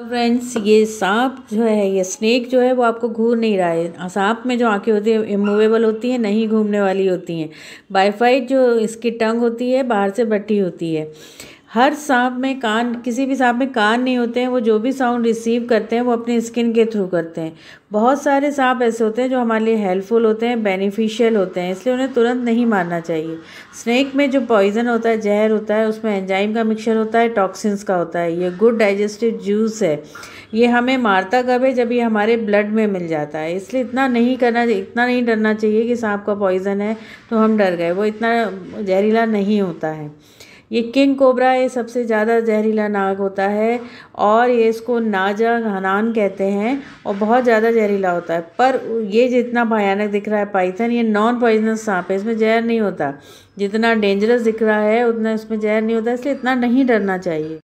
तो फ्रेंड्स ये सांप जो है ये स्नेक जो है वो आपको घूर नहीं रहा है सांप में जो आंखें होती है मूवेबल होती हैं नहीं घूमने वाली होती हैं बाईफाइट जो इसकी टंग होती है बाहर से बटी होती है हर सांप में कान किसी भी सांप में कान नहीं होते हैं वो जो भी साउंड रिसीव करते हैं वो अपने स्किन के थ्रू करते हैं बहुत सारे सांप ऐसे होते हैं जो हमारे लिए हेल्पफुल होते हैं बेनिफिशियल होते हैं इसलिए उन्हें तुरंत नहीं मारना चाहिए स्नैक में जो पॉइजन होता है जहर होता है उसमें एंजाइम का मिक्सचर होता है टॉक्सिन्स का होता है ये गुड डाइजेस्टिव जूस है ये हमें मारता कब है जब ये हमारे ब्लड में मिल जाता है इसलिए इतना नहीं करना इतना नहीं डरना चाहिए कि सांप का पॉइज़न है तो हम डर गए वो इतना जहरीला नहीं होता है ये किंग कोबरा ये सबसे ज़्यादा जहरीला नाग होता है और ये इसको नाजा हनान कहते हैं और बहुत ज़्यादा जहरीला होता है पर ये जितना भयानक दिख रहा है पाइथन ये नॉन पॉइजनस सांप है इसमें जहर नहीं होता जितना डेंजरस दिख रहा है उतना इसमें जहर नहीं होता इसलिए इतना नहीं डरना चाहिए